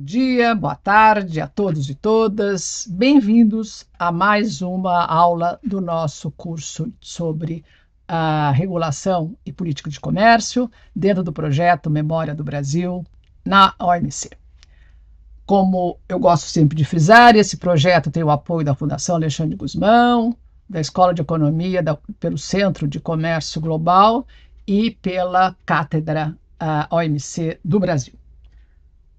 dia, boa tarde a todos e todas. Bem-vindos a mais uma aula do nosso curso sobre a ah, regulação e política de comércio dentro do projeto Memória do Brasil na OMC. Como eu gosto sempre de frisar, esse projeto tem o apoio da Fundação Alexandre Guzmão, da Escola de Economia, da, pelo Centro de Comércio Global e pela Cátedra ah, OMC do Brasil.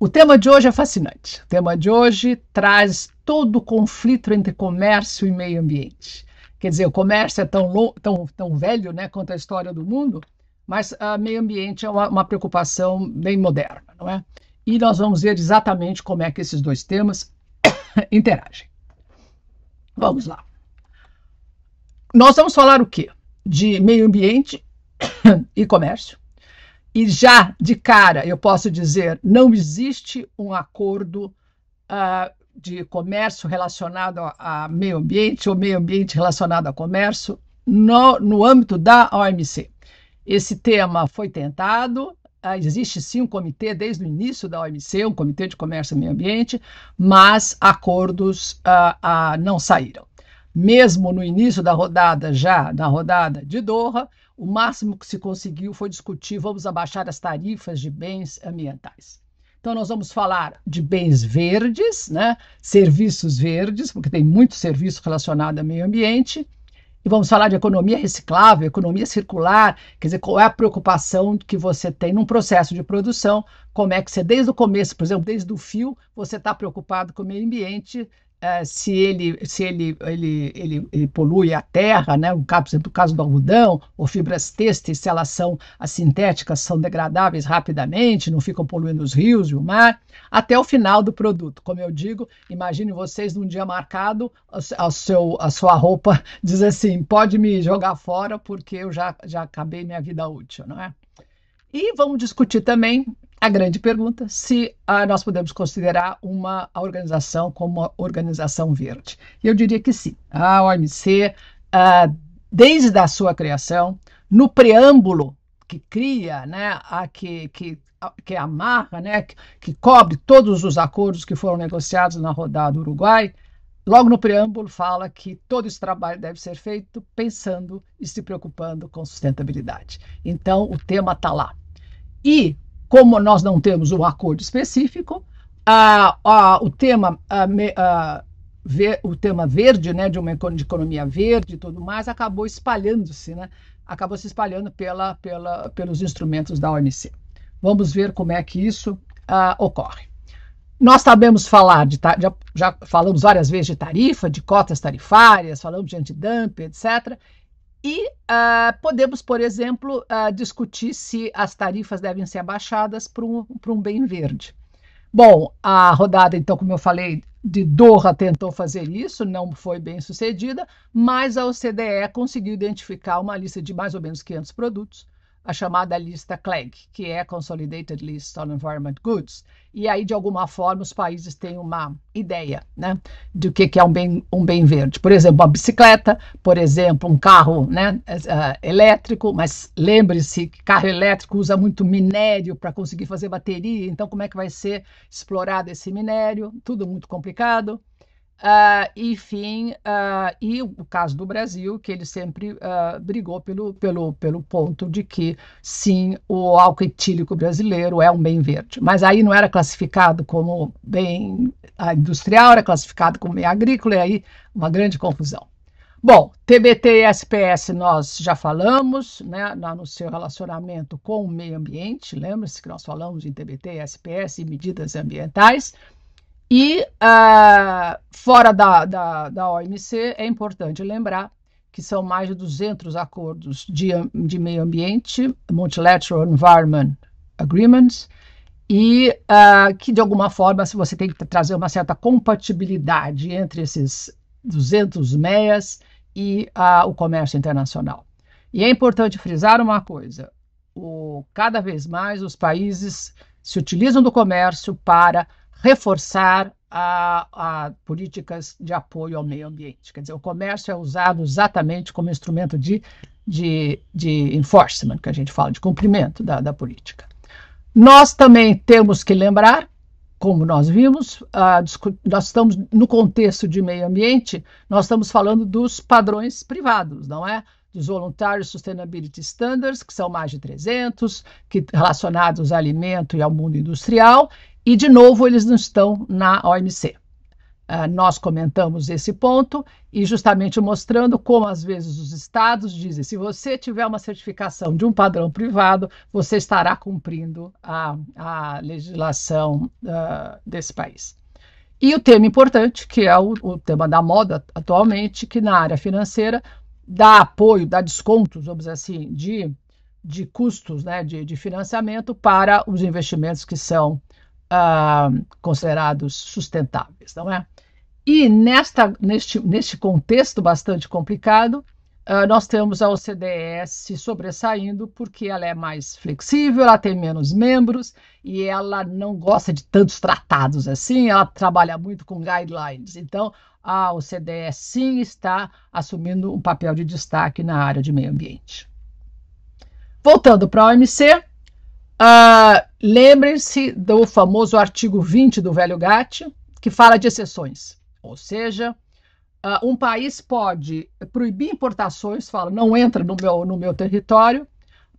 O tema de hoje é fascinante. O tema de hoje traz todo o conflito entre comércio e meio ambiente. Quer dizer, o comércio é tão, tão, tão velho né, quanto a história do mundo, mas o ah, meio ambiente é uma, uma preocupação bem moderna, não é? E nós vamos ver exatamente como é que esses dois temas interagem. Vamos lá. Nós vamos falar o quê? De meio ambiente e comércio. E já de cara eu posso dizer: não existe um acordo uh, de comércio relacionado a, meio ambiente ou meio ambiente relacionado a comércio no, no âmbito da OMC. Esse tema foi tentado. Ah, existe sim um comitê desde o início da OMC, um comitê de comércio e meio ambiente, mas acordos uh, não saíram. Mesmo no início da rodada, já na rodada de Doha, o máximo que se conseguiu foi discutir, vamos abaixar as tarifas de bens ambientais. Então, nós vamos falar de bens verdes, né? serviços verdes, porque tem muito serviço relacionado ao meio ambiente. E vamos falar de economia reciclável, economia circular, quer dizer, qual é a preocupação que você tem num processo de produção, como é que você, desde o começo, por exemplo, desde o fio, você está preocupado com o meio ambiente, é, se ele, se ele, ele, ele, ele, polui a terra, né? O caso, por exemplo, do caso do algodão, ou fibras têxteis, se elas são as sintéticas, são degradáveis rapidamente, não ficam poluindo os rios e o mar, até o final do produto. Como eu digo, imagine vocês num dia marcado, a, seu, a sua roupa diz assim, pode me jogar fora porque eu já, já acabei minha vida útil, não é? E vamos discutir também a grande pergunta se ah, nós podemos considerar uma organização como uma organização verde. Eu diria que sim. A OMC, ah, desde a sua criação, no preâmbulo que cria, né, a que, que, a, que amarra, né, que, que cobre todos os acordos que foram negociados na rodada Uruguai, logo no preâmbulo fala que todo esse trabalho deve ser feito pensando e se preocupando com sustentabilidade. Então, o tema está lá. E como nós não temos um acordo específico, a, a, o, tema, a, ver, o tema verde, né, de uma de economia verde e tudo mais, acabou espalhando-se, né, acabou se espalhando pela, pela, pelos instrumentos da OMC. Vamos ver como é que isso ocorre. Nós sabemos falar de já, já falamos várias vezes de tarifa, de cotas tarifárias, falamos de antidumping, etc. E uh, podemos, por exemplo, uh, discutir se as tarifas devem ser abaixadas para um, um bem verde. Bom, a rodada, então, como eu falei, de Doha tentou fazer isso, não foi bem sucedida, mas a OCDE conseguiu identificar uma lista de mais ou menos 500 produtos a chamada lista CLEG, que é Consolidated List on Environment Goods. E aí, de alguma forma, os países têm uma ideia né, do que, que é um bem, um bem verde. Por exemplo, uma bicicleta, por exemplo, um carro né, uh, elétrico, mas lembre-se que carro elétrico usa muito minério para conseguir fazer bateria, então como é que vai ser explorado esse minério? Tudo muito complicado. Uh, enfim, uh, e o caso do Brasil, que ele sempre uh, brigou pelo, pelo, pelo ponto de que, sim, o álcool etílico brasileiro é um bem verde. Mas aí não era classificado como bem industrial, era classificado como bem agrícola, e aí uma grande confusão. Bom, TBT e SPS nós já falamos né, no seu relacionamento com o meio ambiente. Lembra-se que nós falamos em TBT, SPS e medidas ambientais. E uh, fora da, da, da OMC, é importante lembrar que são mais de 200 acordos de, de meio ambiente, Multilateral Environment Agreements, e uh, que, de alguma forma, se você tem que trazer uma certa compatibilidade entre esses 200 MEAs e uh, o comércio internacional. E é importante frisar uma coisa: o, cada vez mais os países se utilizam do comércio para reforçar a, a, políticas de apoio ao meio ambiente. Quer dizer, o comércio é usado exatamente como instrumento de, de, de enforcement, que a gente fala, de cumprimento da, da política. Nós também temos que lembrar, como nós vimos, nós estamos no contexto de meio ambiente, nós estamos falando dos padrões privados, não é? dos voluntários Sustainability Standards, que são mais de 300, que relacionados ao alimento e ao mundo industrial, e, de novo, eles não estão na OMC. Uh, ah, nós comentamos esse ponto e justamente mostrando como às vezes os estados dizem: se você tiver uma certificação de um padrão privado, você estará cumprindo a, a legislação uh, desse país. E o tema importante, que é o, o tema da moda atualmente, que na área financeira dá apoio, dá descontos, vamos dizer assim, de, de custos né, de, de financiamento para os investimentos que são ah, considerados sustentáveis, não é? E nesta, neste, neste contexto bastante complicado, ah, nós temos a OCDE se sobressaindo porque ela é mais flexível, ela tem menos membros e ela não gosta de tantos tratados assim, ela trabalha muito com guidelines. Então, a OCDE sim está assumindo um papel de destaque na área de meio ambiente. Voltando para a OMC, ah, Lembrem-se do famoso artigo 20 do Velho GATT, que fala de exceções. Ou seja, uh, um país pode proibir importações, fala, não entra no meu, no meu território,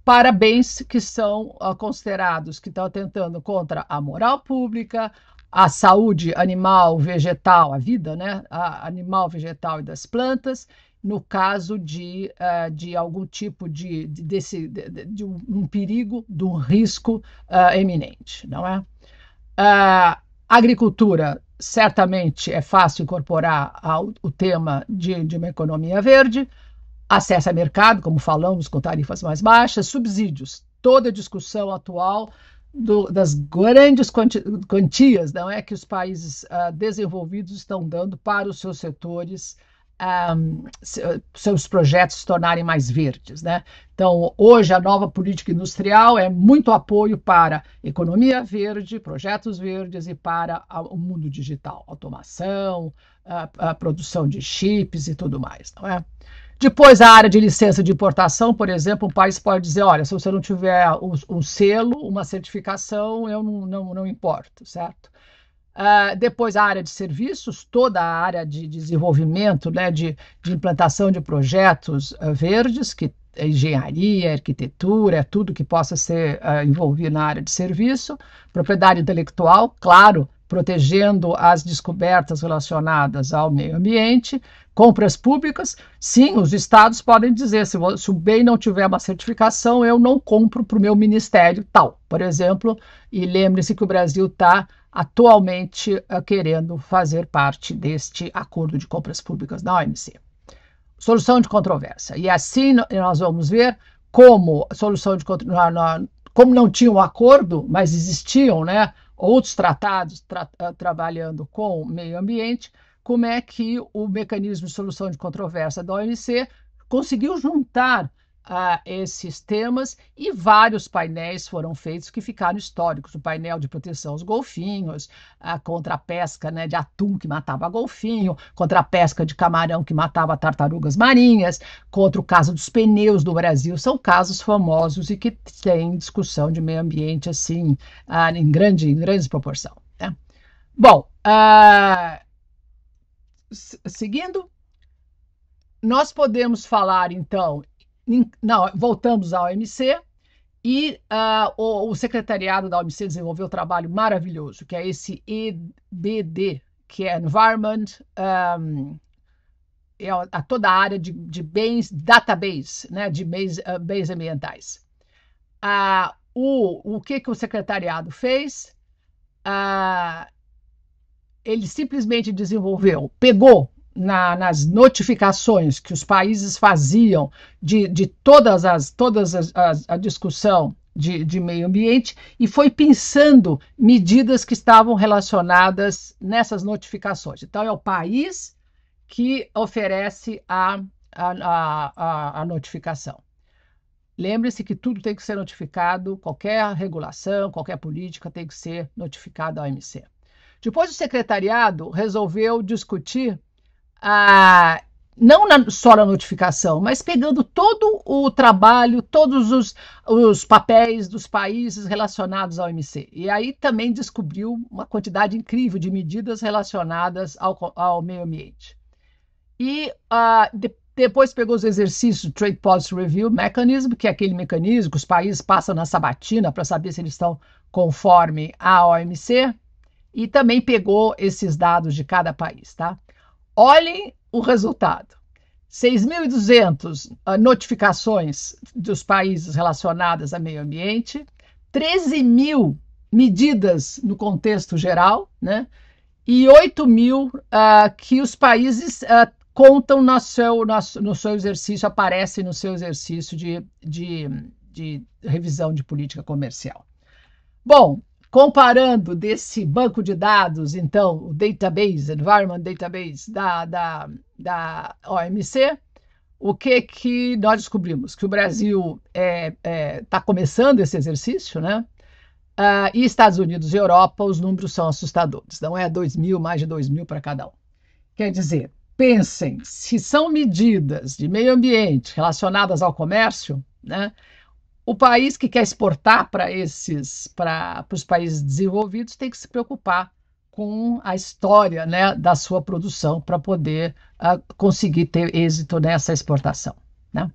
para bens que são uh, considerados que estão atentando contra a moral pública, a saúde animal, vegetal, a vida, né? A animal, vegetal e das plantas, no caso de, uh, de algum tipo de, de desse, de, de, um perigo, de um risco uh, eminente, não é? Uh, agricultura certamente é fácil incorporar ao, o tema de, de uma economia verde, acesso a mercado, como falamos, com tarifas mais baixas, subsídios, toda a discussão atual do, das grandes quantias, não é, que os países uh, desenvolvidos estão dando para os seus setores um, seus projetos se tornarem mais verdes. Né? Então, hoje, a nova política industrial é muito apoio para economia verde, projetos verdes e para o mundo digital, automação, a, a produção de chips e tudo mais. Não é? Depois, a área de licença de importação, por exemplo, um país pode dizer: olha, se você não tiver um, um selo, uma certificação, eu não, não, não importo, certo? Uh, depois a área de serviços, toda a área de desenvolvimento, né, de, de implantação de projetos uh, verdes, que é engenharia, arquitetura, é tudo que possa ser uh, envolvido na área de serviço, propriedade intelectual, claro, protegendo as descobertas relacionadas ao meio ambiente, compras públicas, sim, os estados podem dizer, se, se o bem não tiver uma certificação, eu não compro para o meu ministério tal, por exemplo, e lembre-se que o Brasil está atualmente eh, querendo fazer parte deste acordo de compras públicas da OMC. Solução de controvérsia. E assim nós vamos ver como solução de como não tinha um acordo, mas existiam, né, outros tratados tra eh, trabalhando com o meio ambiente, como é que o mecanismo de solução de controvérsia da OMC conseguiu juntar a esses temas e vários painéis foram feitos que ficaram históricos. O painel de proteção aos golfinhos, a contra a pesca né, de atum que matava golfinho, contra a pesca de camarão que matava tartarugas marinhas, contra o caso dos pneus do Brasil. São casos famosos e que têm discussão de meio ambiente assim em grande, em grande proporção. Né? Bom, uh, seguindo, nós podemos falar então não, voltamos à OMC e uh, o, o, secretariado da OMC desenvolveu um trabalho maravilhoso, que é esse EBD, que é Environment, um, ah, é a toda a área de, de bens, database, né, de bens, uh, bens ambientais. Uh, o, o que, que o secretariado fez? ele simplesmente desenvolveu, pegou na, nas notificações que os países faziam de, de todas as todas as, as, a discussão de, de meio ambiente e foi pensando medidas que estavam relacionadas nessas notificações. Então é o país que oferece a, a, a, a notificação. Lembre-se que tudo tem que ser notificado, qualquer regulação, qualquer política tem que ser notificada à OMC. Depois, o secretariado resolveu discutir ah, não na, só na notificação, mas pegando todo o trabalho, todos os, os papéis dos países relacionados ao MC. E aí também descobriu uma quantidade incrível de medidas relacionadas ao, ao meio ambiente. E ah, de, depois pegou os exercícios Trade Policy Review Mechanism, que é aquele mecanismo que os países passam na sabatina para saber se eles estão conforme à OMC. E também pegou esses dados de cada país, tá? Olhem o resultado. 6.200 ah, notificações dos países relacionadas a meio ambiente, 13 mil medidas no contexto geral, né? e 8 mil uh, que os países uh, contam no seu, no seu exercício, aparecem no seu exercício de, de, de revisão de política comercial. Bom, comparando desse banco de dados, então, o database, Environment Database da, da, da OMC, o que, que nós descobrimos? Que o Brasil está é, é, tá começando esse exercício, né? Ah, e Estados Unidos e Europa, os números são assustadores. Não é 2 mil, mais de 2 mil para cada um. Quer dizer, pensem, se são medidas de meio ambiente relacionadas ao comércio, né? o país que quer exportar para esses para os países desenvolvidos tem que se preocupar com a história né, da sua produção para poder uh, conseguir ter êxito nessa exportação. Né?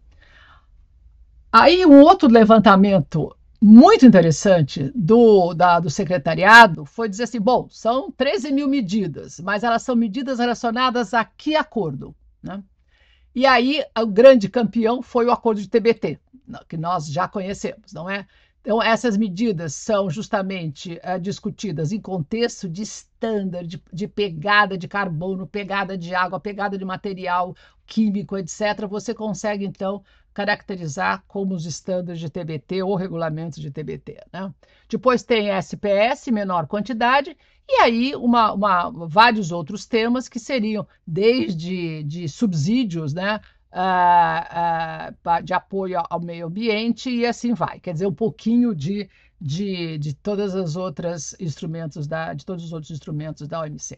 Aí um outro levantamento muito interessante do, da, do secretariado foi dizer assim: bom, são 13 mil medidas, mas elas são medidas relacionadas a que acordo? Né? E aí, o grande campeão foi o acordo de TBT, que nós já conhecemos, não é? Então, essas medidas são justamente é, discutidas em contexto de standard, de, de, pegada de carbono, pegada de água, pegada de material químico, etc. Você consegue, então, caracterizar como os estándares de TBT ou regulamentos de TBT. Né? Depois tem SPS, menor quantidade, e aí uma, uma, vários outros temas que seriam desde de subsídios, né? Uh, uh, de apoio ao meio ambiente e assim vai. Quer dizer, um pouquinho de, de, de todas as outras instrumentos da, de todos os outros instrumentos da OMC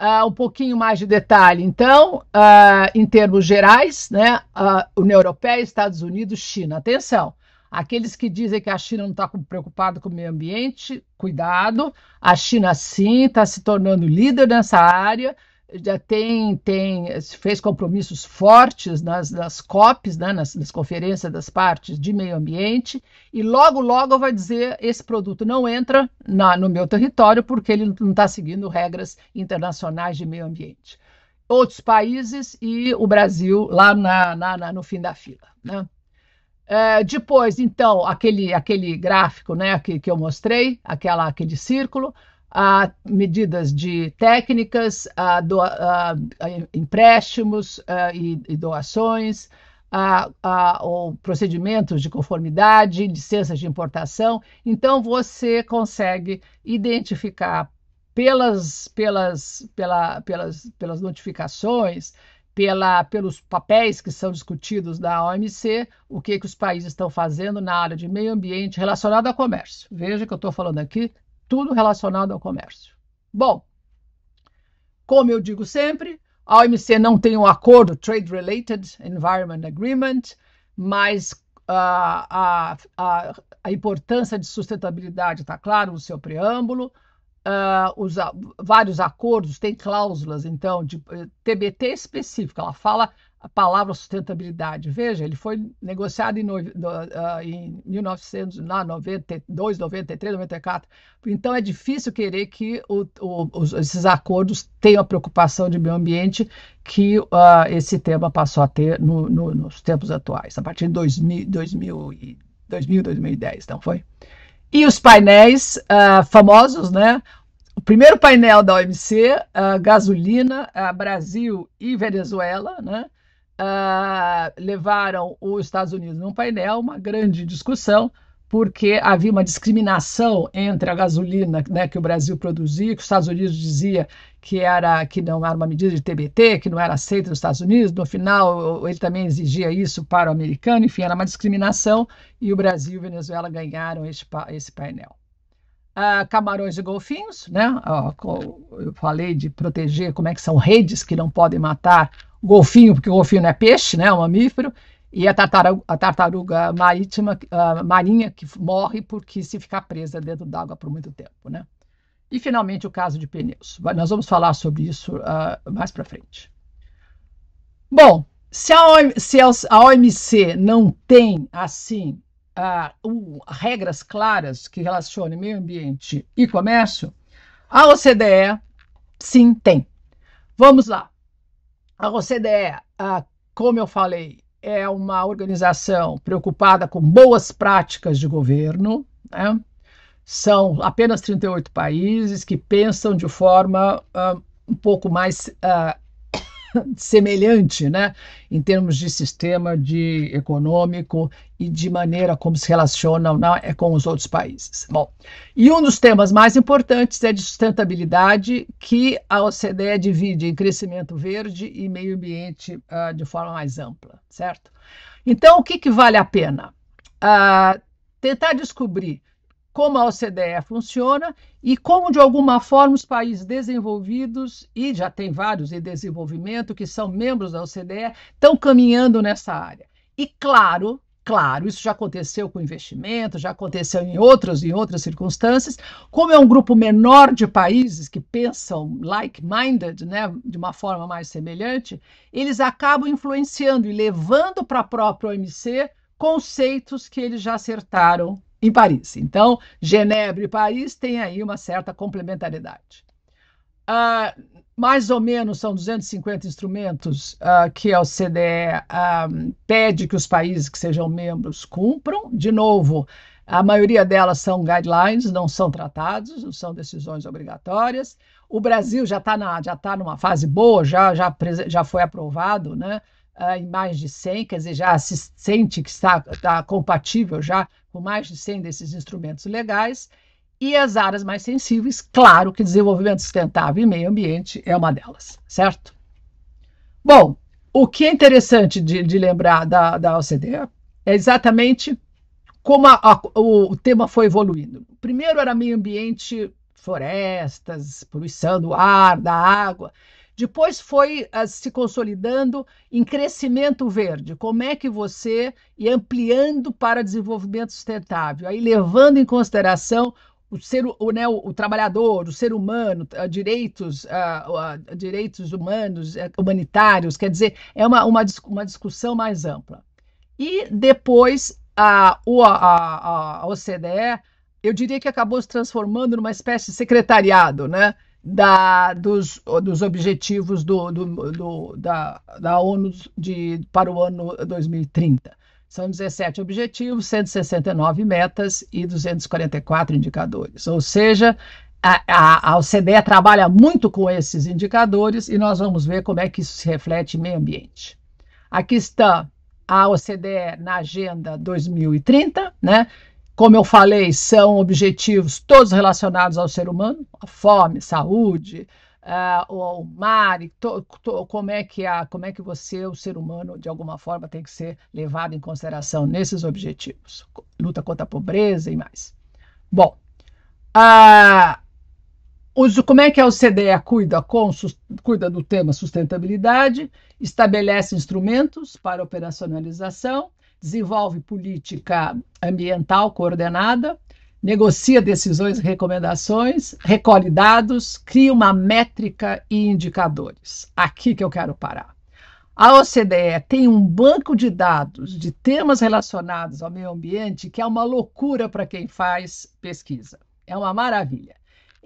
uh, um pouquinho mais de detalhe, então, uh, em termos gerais, né, uh, União Europeia, Estados Unidos, China. Atenção, aqueles que dizem que a China não está preocupada com o meio ambiente, cuidado, a China sim está se tornando líder nessa área já tem, tem fez compromissos fortes nas, nas COPs, né, nas, nas, conferências das partes de meio ambiente, e logo, logo vai dizer esse produto não entra na, no meu território porque ele não está seguindo regras internacionais de meio ambiente. Outros países e o Brasil lá na, na, no fim da fila. Né? É, depois, então, aquele, aquele gráfico né, que, que eu mostrei, aquela, aquele círculo, a medidas de técnicas, a, do, a, a empréstimos e, e, doações, a, a, procedimentos de conformidade, licenças de importação. Então, você consegue identificar pelas, pelas, pela, pelas, pelas notificações, pela, pelos papéis que são discutidos na OMC, o que, que os países estão fazendo na área de meio ambiente relacionado ao comércio. Veja que eu estou falando aqui tudo relacionado ao comércio. Bom, como eu digo sempre, a OMC não tem um acordo Trade Related Environment Agreement, mas ah, a, a, a, importância de sustentabilidade está claro no seu preâmbulo. Uh, os, vários acordos têm cláusulas, então, de TBT eh, específica. Ela fala a palavra sustentabilidade. Veja, ele foi negociado em, no, uh, em 1992, 93, 94. Então é difícil querer que o, o, os, esses acordos tenham a preocupação de meio ambiente que uh, esse tema passou a ter no, no, nos tempos atuais, a partir de 2000, 2000, 2000 2010, não foi? E os painéis uh, famosos, né? o primeiro painel da OMC, uh, gasolina, uh, Brasil e Venezuela, né? uh, levaram os Estados Unidos num painel, uma grande discussão, porque havia uma discriminação entre a gasolina né, que o Brasil produzia, que os Estados Unidos dizia que era que não era uma medida de TBT, que não era aceita nos Estados Unidos. No final, ele também exigia isso para o americano. Enfim, era uma discriminação e o Brasil e a Venezuela ganharam esse, esse painel. Uh, camarões e golfinhos, né? Uh, eu falei de proteger, como é que são redes que não podem matar golfinho, porque o golfinho não é peixe, né, é um mamífero, e a tartaruga, a tartaruga marítima, a marinha, que morre porque se ficar presa dentro d'água por muito tempo. Né? E, finalmente, o caso de pneus. Nós vamos falar sobre isso uh, mais para frente. Bom, se a, OMC, se a OMC não tem, assim, uh, regras claras que relacionem meio ambiente e comércio, a OCDE, sim, tem. Vamos lá. A OCDE, como eu falei, é uma organização preocupada com boas práticas de governo. Né? São apenas 38 países que pensam de forma ah, um pouco mais ah, semelhante, né, em termos de sistema de econômico e de maneira como se relacionam né, é com os outros países. Bom, e um dos temas mais importantes é de sustentabilidade, que a OCDE divide em crescimento verde e meio ambiente uh, de forma mais ampla, certo? Então, o que, que vale a pena? Uh, tentar descobrir como a OCDE funciona e como, de alguma forma, os países desenvolvidos, e já tem vários em desenvolvimento que são membros da OCDE, estão caminhando nessa área. E claro, claro, isso já aconteceu com investimento, já aconteceu em outras em outras circunstâncias. Como é um grupo menor de países que pensam like-minded, né, de uma forma mais semelhante, eles acabam influenciando e levando para a própria OMC conceitos que eles já acertaram em Paris. Então, Genebra e Paris têm aí uma certa complementariedade. Uh, ah, mais ou menos são 250 instrumentos uh, que a OCDE ah, pede que os países que sejam membros cumpram. De novo, a maioria delas são guidelines, não são tratados, não são decisões obrigatórias. O Brasil já está já tá numa fase boa, já, já, já foi aprovado, né? uh, em mais de 100, quer dizer, já se sente que está, está compatível já com mais de 100 desses instrumentos legais. E as áreas mais sensíveis, claro que desenvolvimento sustentável e meio ambiente é uma delas, certo? Bom, o que é interessante de, de lembrar da, da OCDE é exatamente como a, a, o tema foi evoluindo. Primeiro era meio ambiente, florestas, poluição do ar, da água. Depois foi ah, se consolidando em crescimento verde. Como é que você e ampliando para desenvolvimento sustentável, aí levando em consideração o ser o, né, o, o trabalhador, o ser humano, ah, direitos, ah, direitos humanos, eh, humanitários, quer dizer, é uma, uma, uma discussão mais ampla. E depois a, a, a OCDE, eu diria que acabou se transformando numa espécie de secretariado, né? da, dos, dos objetivos do, do, do, da, da ONU de, para o ano 2030. São 17 objetivos, 169 metas e 244 indicadores. Ou seja, a, a, a OCDE trabalha muito com esses indicadores e nós vamos ver como é que isso se reflete em meio ambiente. Aqui está a OCDE na Agenda 2030, né? Como eu falei, são objetivos todos relacionados ao ser humano: a fome, saúde, uh, o, mar, to, to, como, é que a, como é que você, o ser humano, de alguma forma, tem que ser levado em consideração nesses objetivos. Luta contra a pobreza e mais. Bom, uh, como é que a OCDE cuida, com, cuida do tema sustentabilidade? Estabelece instrumentos para operacionalização desenvolve política ambiental coordenada, negocia decisões e recomendações, recolhe dados, cria uma métrica e indicadores. Aqui que eu quero parar. A OCDE tem um banco de dados de temas relacionados ao meio ambiente que é uma loucura para quem faz pesquisa. É uma maravilha.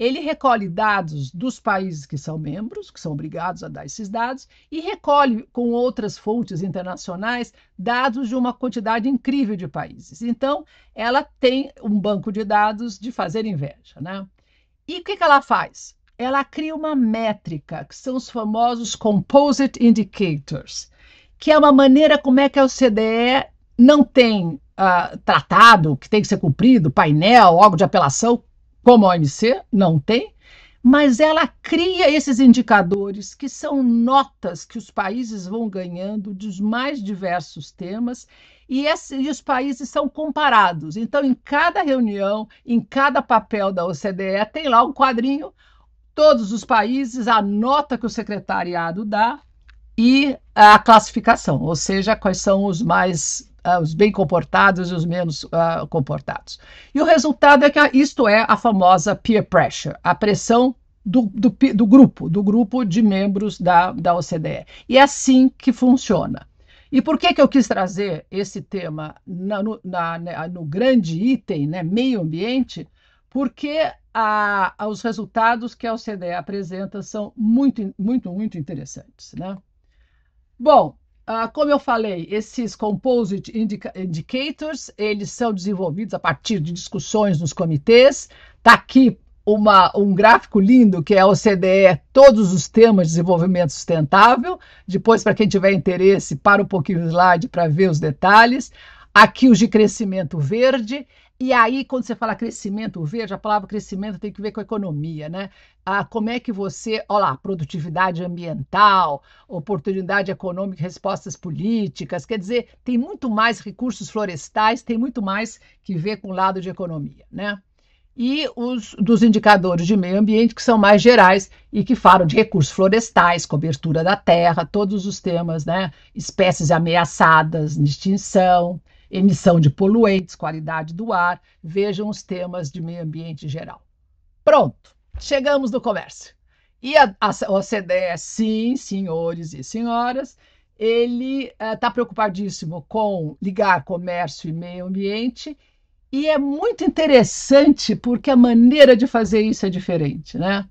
Ele recolhe dados dos países que são membros, que são obrigados a dar esses dados, e recolhe com outras fontes internacionais dados de uma quantidade incrível de países. Então, ela tem um banco de dados de fazer inveja. Né? E o que, que ela faz? Ela cria uma métrica, que são os famosos Composite Indicators, que é uma maneira como é que a OCDE não tem Uh, tratado que tem que ser cumprido, painel, algo de apelação, como a OMC, não tem, mas ela cria esses indicadores, que são notas que os países vão ganhando dos mais diversos temas, e, esse, e, os países são comparados. Então, em cada reunião, em cada papel da OCDE, tem lá um quadrinho, todos os países, a nota que o secretariado dá e a classificação, ou seja, quais são os mais uh, os bem comportados e os menos uh, comportados. E o resultado é que isto é a famosa peer pressure, a pressão do, do, do, grupo, do grupo de membros da, da OCDE. E é assim que funciona. E por que, que eu quis trazer esse tema na, no, na, né, no, grande item, né, meio ambiente? Porque a, a, os resultados que a OCDE apresenta são muito, muito, muito interessantes. Né? Bom, Uh, como eu falei, esses Composite indica Indicators, eles são desenvolvidos a partir de discussões nos comitês. Está aqui uma, um gráfico lindo que é o CDE, todos os temas de desenvolvimento sustentável. Depois, para quem tiver interesse, para um pouquinho o slide para ver os detalhes. Aqui os de crescimento verde. E aí, quando você fala crescimento verde, a palavra crescimento tem que ver com a economia, né? Ah, como é que você, olha lá, produtividade ambiental, oportunidade econômica, respostas políticas, quer dizer, tem muito mais recursos florestais, tem muito mais que ver com o lado de economia, né? E os dos indicadores de meio ambiente, que são mais gerais e que falam de recursos florestais, cobertura da terra, todos os temas, né? Espécies ameaçadas, extinção, emissão de poluentes, qualidade do ar, vejam os temas de meio ambiente geral. Pronto, chegamos no comércio. E a, a OCDE, sim, senhores e senhoras, ele está eh, uh, preocupadíssimo com ligar comércio e meio ambiente, e é muito interessante porque a maneira de fazer isso é diferente, né?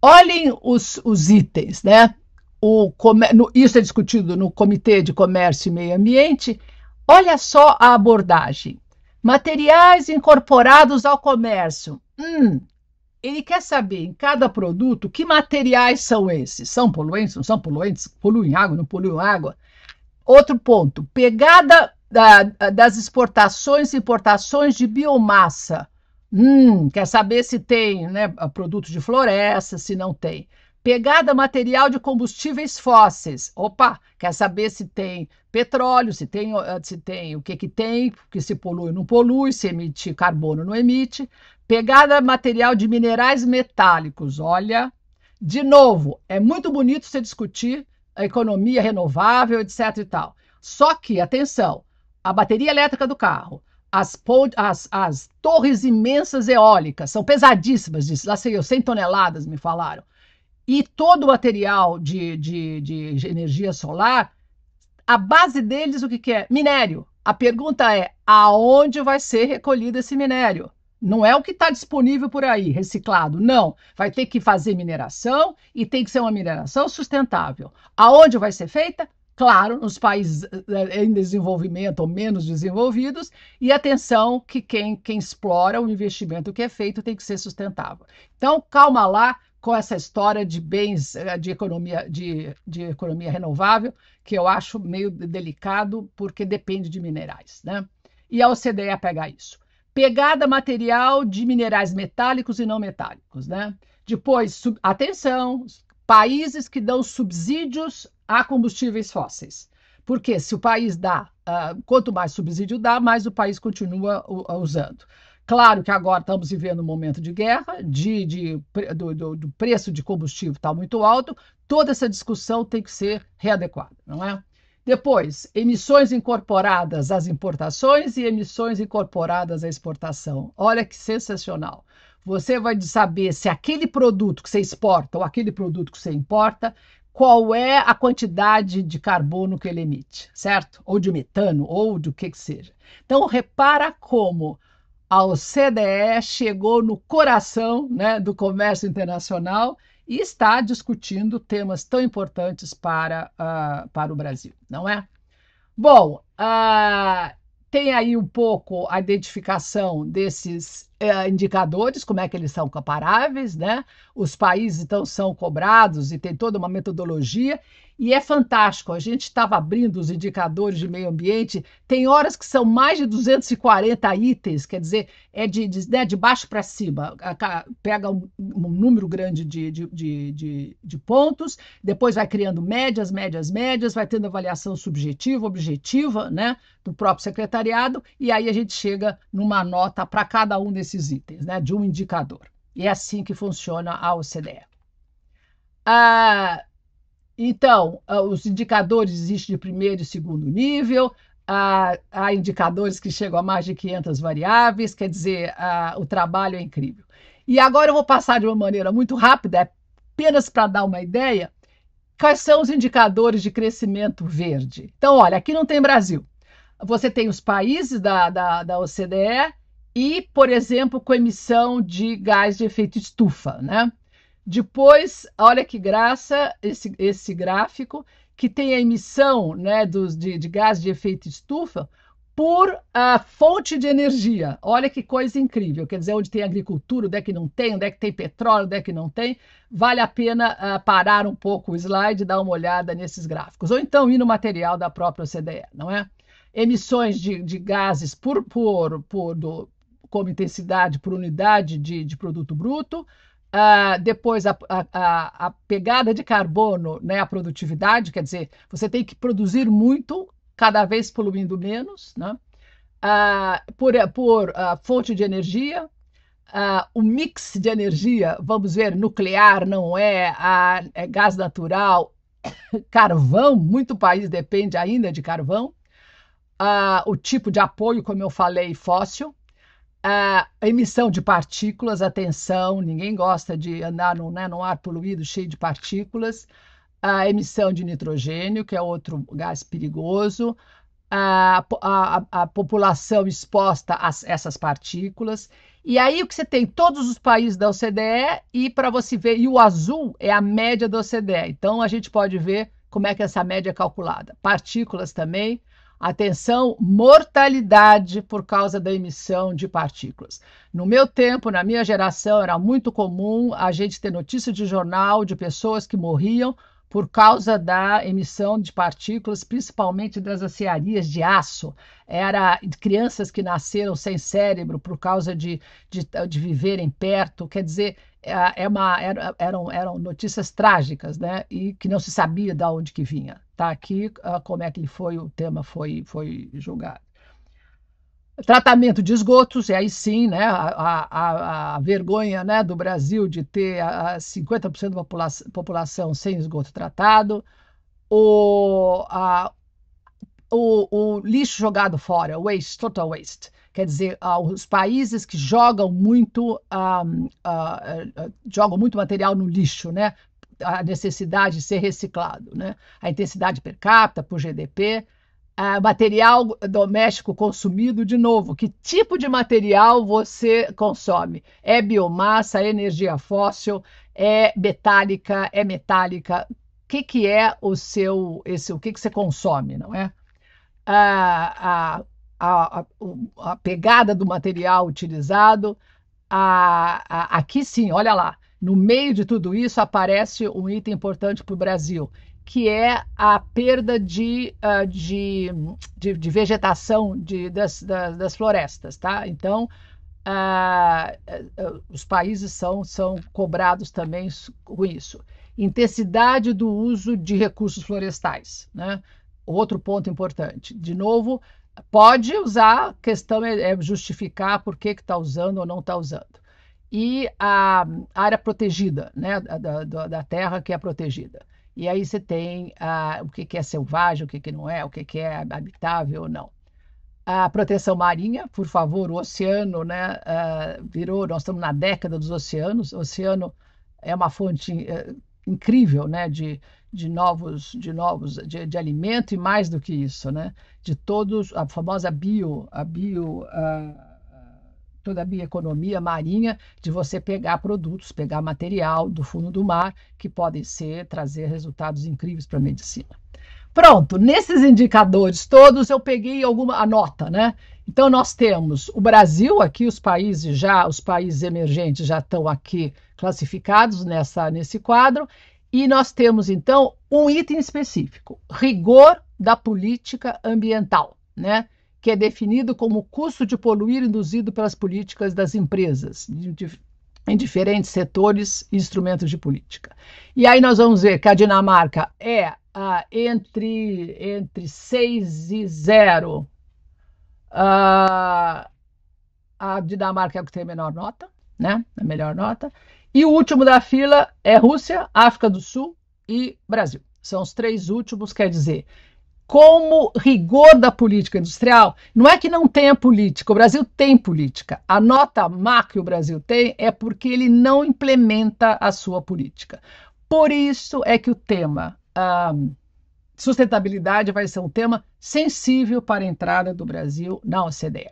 Olhem os, os itens, né? O, no, isso é discutido no Comitê de Comércio e Meio Ambiente, Olha só a abordagem. Materiais incorporados ao comércio. Hum, ele quer saber em cada produto que materiais são esses. São poluentes, não são poluentes? Poluem água, não poluem água? Outro ponto: pegada da, das exportações e importações de biomassa. Hum, quer saber se tem né, produto de floresta, se não tem. Pegada material de combustíveis fósseis. Opa, quer saber se tem petróleo, se tem, eh, se tem o que, que tem, que se polui não polui, se emite carbono não emite. Pegada material de minerais metálicos. Olha, de novo, é muito bonito você discutir a economia renovável, etc. e tal. Só que, atenção, a bateria elétrica do carro, as, as, as torres imensas eólicas, são pesadíssimas, lá sei eu, 100 toneladas, me falaram e todo o material de, de, de energia solar, a base deles o que, que é? Minério. A pergunta é: aonde vai ser recolhido esse minério? Não é o que está disponível por aí, reciclado. Não. Vai ter que fazer mineração e tem que ser uma mineração sustentável. Aonde vai ser feita? Claro, nos países eh, em desenvolvimento ou menos desenvolvidos. E atenção que quem, quem explora o investimento que é feito tem que ser sustentável. Então, calma lá, com essa história de bens eh, de economia, de, de economia renovável, que eu acho meio delicado, porque depende de minerais. Né? E a OCDE pega isso. Pegada material de minerais metálicos e não metálicos. Né? Depois, sub, atenção, países que dão subsídios a combustíveis fósseis. Porque se o país dá, uh, quanto mais subsídio dá, mais o país continua uh, usando. Claro que agora estamos vivendo um momento de guerra, de, de do, do, do, preço de combustível está muito alto, toda essa discussão tem que ser readequada, não é? Depois, emissões incorporadas às importações e emissões incorporadas à exportação. Olha que sensacional. Você vai saber se aquele produto que você exporta ou aquele produto que você importa, qual é a quantidade de carbono que ele emite, certo? Ou de metano, ou do que que seja. Então, repara como a OCDE chegou no coração né, do comércio internacional e está discutindo temas tão importantes para, uh, para o Brasil, não é? Bom, uh, tem aí um pouco a identificação desses é, indicadores, como é que eles são comparáveis, né? Os países então são cobrados e tem toda uma metodologia e é fantástico. A gente estava abrindo os indicadores de meio ambiente, tem horas que são mais de 240 itens, quer dizer, é de, de, né, de baixo para cima. Pega um, um número grande de, de, de, pontos, depois vai criando médias, médias, médias, vai tendo avaliação subjetiva, objetiva, né, do próprio secretariado, e aí a gente chega numa nota para cada um desses desses itens, né, de um indicador. E é assim que funciona a OCDE. Ah, então, ah, os indicadores existem de primeiro e segundo nível, ah, há indicadores que chegam a mais de 500 variáveis, quer dizer, ah, o trabalho é incrível. E agora eu vou passar de uma maneira muito rápida, é apenas para dar uma ideia, quais são os indicadores de crescimento verde. Então, olha, aqui não tem Brasil. Você tem os países da, da, da OCDE, e, por exemplo, com emissão de gás de efeito estufa, né? Depois, olha que graça esse, esse gráfico, que tem a emissão né, dos, de, de gás de efeito estufa por a ah, fonte de energia. Olha que coisa incrível. Quer dizer, onde tem agricultura, onde é que não tem, onde é que tem petróleo, onde é que não tem. Vale a pena uh, parar um pouco o slide e dar uma olhada nesses gráficos. Ou então ir no material da própria OCDE, não é? Emissões de, de gases por, por, por, do, como intensidade por unidade de, de produto bruto, Uh, depois a, a, a, pegada de carbono, né, a produtividade, quer dizer, você tem que produzir muito, cada vez poluindo menos, né? Uh, por, por uh, fonte de energia, o mix de energia, vamos ver, nuclear não é, a, é gás natural, carvão, muito país depende ainda de carvão, o tipo de apoio, como eu falei, fóssil, a emissão de partículas, atenção, ninguém gosta de andar num, né, num ar poluído cheio de partículas, a emissão de nitrogênio, que é outro gás perigoso, a, a, a população exposta a essas partículas. E aí o que você tem? Todos os países da OCDE e para você ver, e o azul é a média da OCDE. Então a gente pode ver como é que é essa média é calculada. Partículas também, Atenção, mortalidade por causa da emissão de partículas. No meu tempo, na minha geração, era muito comum a gente ter notícia de jornal de pessoas que morriam por causa da emissão de partículas, principalmente das aciarias de aço. Era crianças que nasceram sem cérebro por causa de, de, de viverem perto. Quer dizer, é, é uma, era, eram, eram notícias trágicas, né? E que não se sabia de onde que vinha. Tá aqui ah, como é que foi o tema foi, foi julgado. Tratamento de esgotos, e aí sim, né, a, a, a vergonha né, do Brasil de ter a, 50% da população sem esgoto tratado, o, a, o, o, lixo jogado fora, waste, total waste. Quer dizer, os países que jogam muito, um, uh, uh, jogam muito material no lixo, né? A necessidade de ser reciclado, né? A intensidade per capita por GDP, material doméstico consumido, de novo, que tipo de material você consome? É biomassa, é energia fóssil, é metálica, é metálica? O que, que é o seu, esse, o que, que você consome, não é? a, a, a, a, pegada do material utilizado, aqui sim, olha lá, no meio de tudo isso aparece um item importante para o Brasil, que é a perda de, uh, de, de, de, vegetação de, das, das, das florestas, tá? Então, uh, os países são, são cobrados também com isso. Intensidade do uso de recursos florestais, né? Outro ponto importante. De novo, pode usar, a questão é, é justificar por que está usando ou não está usando. E a, a área protegida, né? Da, da, da terra que é protegida e aí você tem ah, o que, que é selvagem, o que, que não é, o que, que é habitável ou não. A proteção marinha, por favor, o oceano né, ah, virou, nós estamos na década dos oceanos, o oceano é uma fonte eh, incrível né, de, de novos, de, novos de, de, alimento e mais do que isso, né, de todos, a famosa bio, a bio... Ah, toda a bioeconomia marinha de você pegar produtos, pegar material do fundo do mar que podem ser trazer resultados incríveis para a medicina. Pronto, nesses indicadores todos eu peguei alguma a nota, né? Então nós temos o Brasil aqui, os países já, os países emergentes já estão aqui classificados nessa nesse quadro, e nós temos então um item específico, rigor da política ambiental, né? que é definido como o custo de poluir induzido pelas políticas das empresas, em diferentes setores e instrumentos de política. E aí nós vamos ver que a Dinamarca é ah, entre, entre 6 e 0. Ah, a Dinamarca é o que tem a menor nota, né? A melhor nota. E o último da fila é Rússia, África do Sul e Brasil. São os três últimos, quer dizer, como rigor da política industrial, não é que não tenha política, o Brasil tem política. A nota má que o Brasil tem é porque ele não implementa a sua política. Por isso é que o tema ah, sustentabilidade vai ser um tema sensível para a entrada do Brasil na OCDE.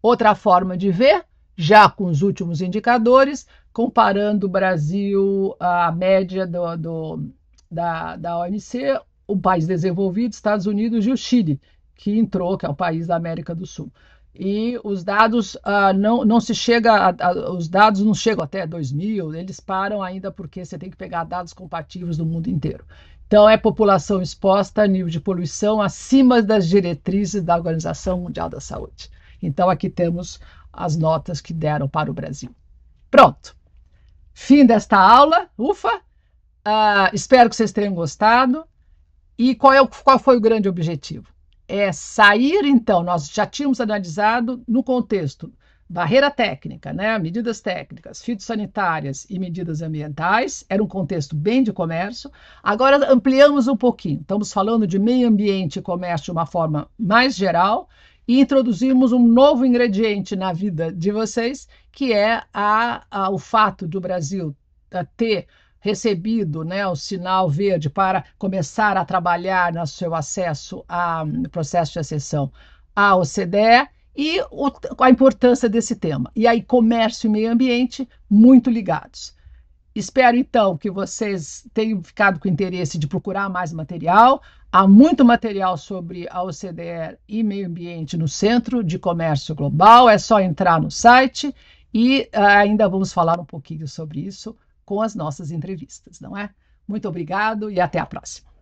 Outra forma de ver, já com os últimos indicadores, comparando o Brasil à média do, do da, da OMC o país desenvolvido, Estados Unidos e o Chile, que entrou, que é um país da América do Sul. E os dados ah, não, não se chega, a, a, os dados não chegam até 2000, eles param ainda porque você tem que pegar dados compatíveis do mundo inteiro. Então, é população exposta a nível de poluição acima das diretrizes da Organização Mundial da Saúde. Então, aqui temos as notas que deram para o Brasil. Pronto. Fim desta aula. Ufa! Uh, espero que vocês tenham gostado. E qual, é o, qual foi o grande objetivo? É sair, então, nós já tínhamos analisado no contexto barreira técnica, né? medidas técnicas, fitossanitárias e medidas ambientais, era um contexto bem de comércio. Agora ampliamos um pouquinho, estamos falando de meio ambiente e comércio de uma forma mais geral e introduzimos um novo ingrediente na vida de vocês, que é a, a, o fato do Brasil ah, ter recebido né, o sinal verde para começar a trabalhar no seu acesso ao hum, processo de acessão à OCDE e o, a importância desse tema. E aí, comércio e meio ambiente muito ligados. Espero então que vocês tenham ficado com interesse de procurar mais material. Há muito material sobre a OCDE e meio ambiente no Centro de Comércio Global. É só entrar no site e ah, ainda vamos falar um pouquinho sobre isso com as nossas entrevistas, não é? Muito obrigado e até a próxima.